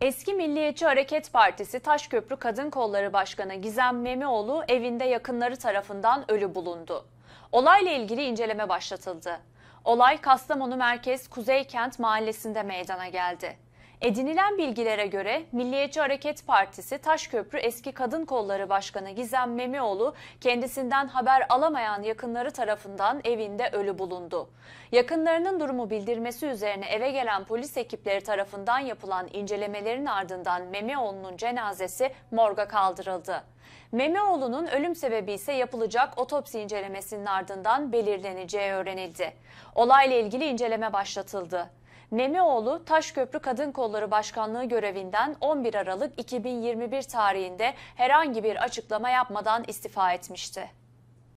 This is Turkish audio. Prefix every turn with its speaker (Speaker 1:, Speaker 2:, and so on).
Speaker 1: Eski Milliyetçi Hareket Partisi Taşköprü Kadın Kolları Başkanı Gizem Memioğlu evinde yakınları tarafından ölü bulundu. Olayla ilgili inceleme başlatıldı. Olay Kastamonu Merkez Kuzeykent Mahallesi'nde meydana geldi. Edinilen bilgilere göre Milliyetçi Hareket Partisi Taşköprü Eski Kadın Kolları Başkanı Gizem Memioğlu kendisinden haber alamayan yakınları tarafından evinde ölü bulundu. Yakınlarının durumu bildirmesi üzerine eve gelen polis ekipleri tarafından yapılan incelemelerin ardından Memioğlu'nun cenazesi morga kaldırıldı. Memeoğlu'nun ölüm sebebi ise yapılacak otopsi incelemesinin ardından belirleneceği öğrenildi. Olayla ilgili inceleme başlatıldı. Nemioğlu Taşköprü Kadın Kolları Başkanlığı görevinden 11 Aralık 2021 tarihinde herhangi bir açıklama yapmadan istifa etmişti.